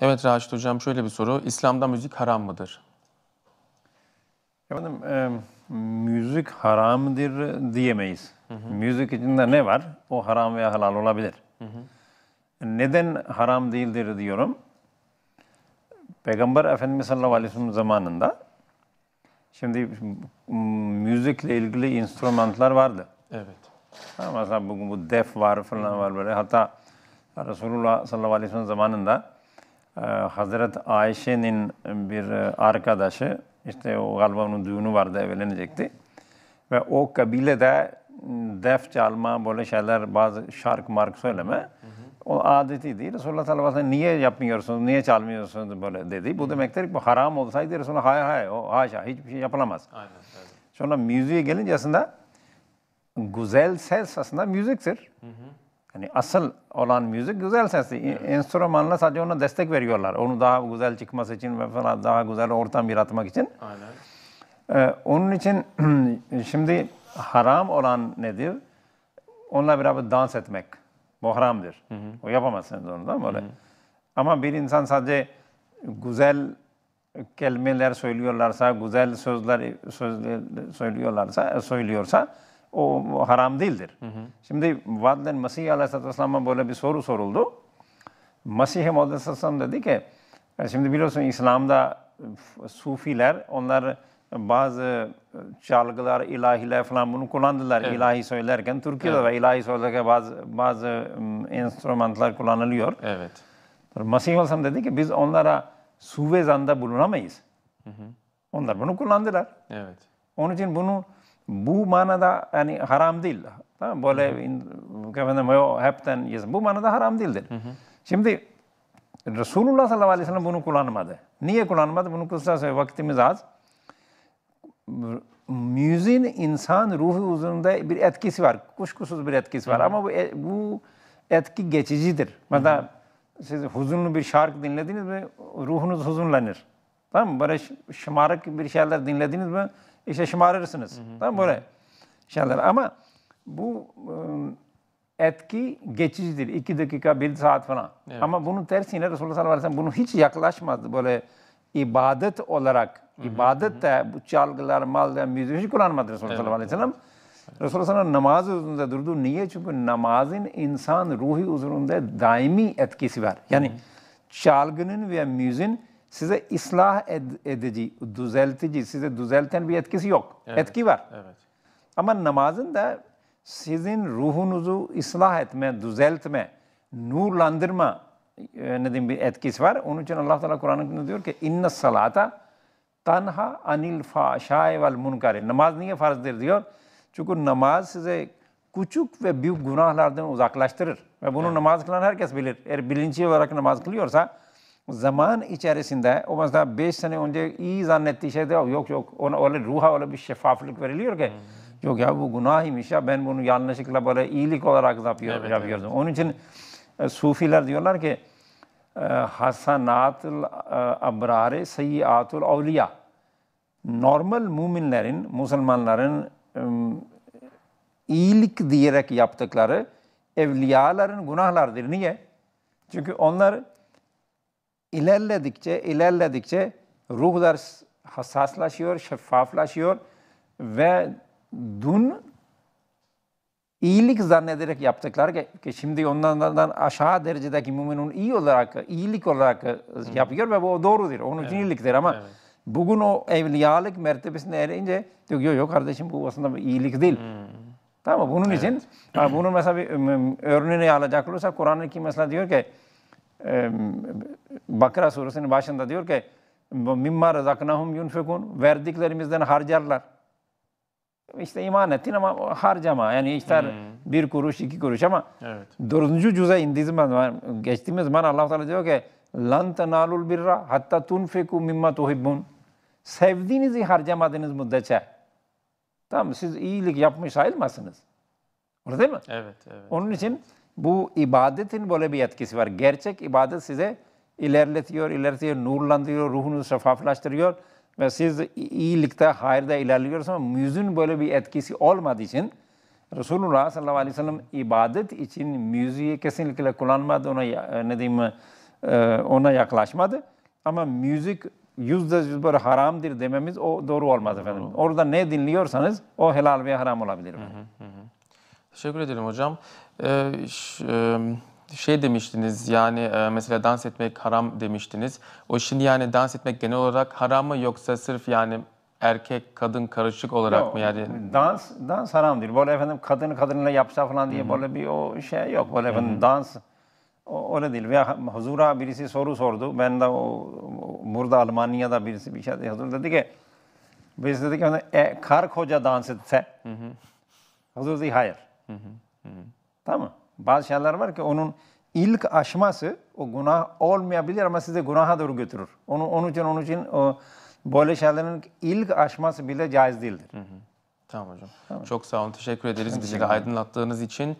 Evet Raşit Hocam şöyle bir soru. İslam'da müzik haram mıdır? Efendim e, müzik haramdır diyemeyiz. Hı hı. Müzik içinde ne var? O haram veya halal olabilir. Hı hı. Neden haram değildir diyorum. Peygamber Efendimiz sallallahu aleyhi ve sellem zamanında şimdi müzikle ilgili enstrümanlar vardı. Evet. Ha, mesela bugün bu def var falan var böyle. Hatta Resulullah sallallahu aleyhi ve sellem zamanında ee, Hazret Ayşe'nin bir e, arkadaşı, işte o galiba onun düğünü vardı, evlenecekti. Ve o kabilede def çalma, böyle şeyler, bazı şarkı mark söyleme. Hı hı. O adeti değil. Resulullah sallallahu aleyhi ve sellem niye yapmıyorsunuz, niye çalmıyorsunuz böyle dedi. Bu hı. demektir ki bu haram olsaydı Resulullah hay hay, o haşa hiçbir şey yapılamaz. Aynen, aynen. Sonra müziğe gelince aslında güzel ses aslında müziktir. Hı hı. Hani asıl olan müzik güzel sesi. Evet. Enstrümanla sadece ona destek veriyorlar. Onu daha güzel çıkması için ve falan daha güzel ortam yaratmak için. Aynen. Ee, onun için şimdi haram olan nedir? Onunla beraber dans etmek. Bu haramdır. Hı hı. O yapamazsınız onu da böyle. Ama bir insan sadece güzel kelimeler söylüyorlarsa, güzel sözler söz, söylüyorlarsa, söylüyorsa o haram değildir. Hı hı. Şimdi vadden Mesih Aleyhisselatü Vesselam'a böyle bir soru soruldu. Mesih-i Muhammed Aleyhisselam dedi ki, e, şimdi biliyorsun İslam'da e, Sufiler, onlar bazı e, çalgılar, ilahiler falan bunu kullandılar. Evet. İlahi söylerken, Türkiye'de evet. de ilahi söylerken bazı, bazı enstrümanlar kullanılıyor. Evet. Mesih Aleyhisselam dedi ki, biz onlara suvezanda bulunamayız. Hı hı. Onlar bunu kullandılar. Evet. Onun için bunu bu manada yani haram değil. Tamam Böyle hı hı. In, o hepten yesin. Bu manada haram değildir. Hı hı. Şimdi Resulullah sallallahu aleyhi ve sellem bunu kullanmadı. Niye kullanmadı? Bunu kısaca vaktimiz az. Müziğin insan ruhu üzerinde bir etkisi var. Kuşkusuz bir etkisi var. Hı hı. Ama bu, e, bu etki geçicidir. Mesela hı hı. siz huzunlu bir şarkı dinlediniz mi ruhunuz huzunlanır. Tamam mı? Böyle şımarık bir şeyler dinlediniz mi işte şımarırsınız. Hı hı. Tamam böyle şeyler. Ama bu ıı, etki geçicidir. İki dakika, bir saat falan. Evet. Ama bunun tersine Resulullah sallallahu aleyhi ve sellem bunu hiç yaklaşmadı. Böyle ibadet olarak, ibadet de bu çalgılar, mal ve hiç kullanmadı Resulullah evet. sallallahu aleyhi ve sellem. Resulullah sana namaz üzerinde durdu. Niye? Çünkü namazın insan ruhi üzerinde daimi etkisi var. Yani çalgının ve müziğin size islah ed- edici, düzeltici, size düzelten bir etkisi yok. Evet, Etki var. Evet. Ama namazın da sizin ruhunuzu ıslah etme, düzeltme, nurlandırma e, ne diyeyim bir etkisi var. Onun için Allah Teala Kur'an'ın diyor ki inna salata tanha anil fahşai vel munkari. Namaz niye farzdır diyor. Çünkü namaz size küçük ve büyük günahlardan uzaklaştırır. Ve bunu evet. namaz kılan herkes bilir. Eğer bilinçli olarak namaz kılıyorsa zaman içerisinde o mesela 5 sene önce iyi zannettiği şey yok yok ona öyle ruha öyle bir şeffaflık veriliyor ki. Hmm. Yok ya bu günahıymış ya ben bunu yanlışlıkla böyle iyilik olarak yapıyor, evet, yapıyordum. Evet. Onun için e, sufiler diyorlar ki e, hasanatul e, abrari seyyiatul avliya. Normal müminlerin, Müslümanların e, iyilik diyerek yaptıkları evliyaların günahlardır. Niye? Çünkü onlar ilerledikçe ilerledikçe ruhlar hassaslaşıyor, şeffaflaşıyor ve dün iyilik zannederek yaptıkları ki şimdi onlardan aşağı derecedeki müminun iyi olarak, iyilik olarak e, yapıyor ve bu doğrudur. Onun için evet. iyiliktir ama evet. bugün o evliyalık mertebesine erince diyor yok, yok kardeşim bu aslında iyilik değil. Hmm. Tamam mı? Bunun evet. için bunun mesela bir ıı, örneğini alacak olursak Kur'an-ı mesela diyor ki Bakara suresinin başında diyor ki mimma razaknahum yunfekun verdiklerimizden harcarlar. İşte iman ettin ama harcama. Yani iftar hmm. bir kuruş, iki kuruş ama evet. dördüncü cüze indiğimiz zaman, geçtiğimiz zaman Allah u Teala diyor ki lan tenalul birra hatta tunfeku mimma tuhibbun. Sevdiğinizi harcamadığınız müddetçe. Tamam siz iyilik yapmış sayılmazsınız. Öyle değil mi? Evet, evet. Onun için bu ibadetin böyle bir etkisi var. Gerçek ibadet size ilerletiyor, ilerletiyor, nurlandırıyor, ruhunu şeffaflaştırıyor ve siz iyilikte, hayırda ilerliyorsunuz ama müziğin böyle bir etkisi olmadığı için Resulullah sallallahu aleyhi ve sellem ibadet için müziği kesinlikle kullanmadı, ona e, ne diyeyim, e, ona yaklaşmadı. Ama müzik yüzde yüz böyle haramdır dememiz o doğru olmaz efendim. Orada ne dinliyorsanız o helal veya haram olabilir. Hı hı hı. Teşekkür ederim hocam. Ee, şey demiştiniz yani mesela dans etmek haram demiştiniz. O şimdi yani dans etmek genel olarak haram mı yoksa sırf yani erkek kadın karışık olarak Yok, mı yani? Dans dans haram değil. Böyle efendim kadını kadınla yapsa falan diye Hı-hı. böyle bir o şey yok. Böyle efendim Hı-hı. dans o, öyle değil. Veya huzura birisi soru sordu. Ben de o burada Almanya'da birisi bir şey yazdı. Dedi ki biz dedik ki hani, e, kar koca dans etse. Hı hı. Huzur dedi hayır. Hı hı. Hı hı. Tamam Bazı şeyler var ki onun ilk aşması o günah olmayabilir ama size günaha doğru götürür. Onu, onun için, onun için o, böyle şeylerin ilk aşması bile caiz değildir. Hı hı. Tamam hocam. Tamam. Çok sağ olun. Teşekkür ederiz. Bizi aydınlattığınız için.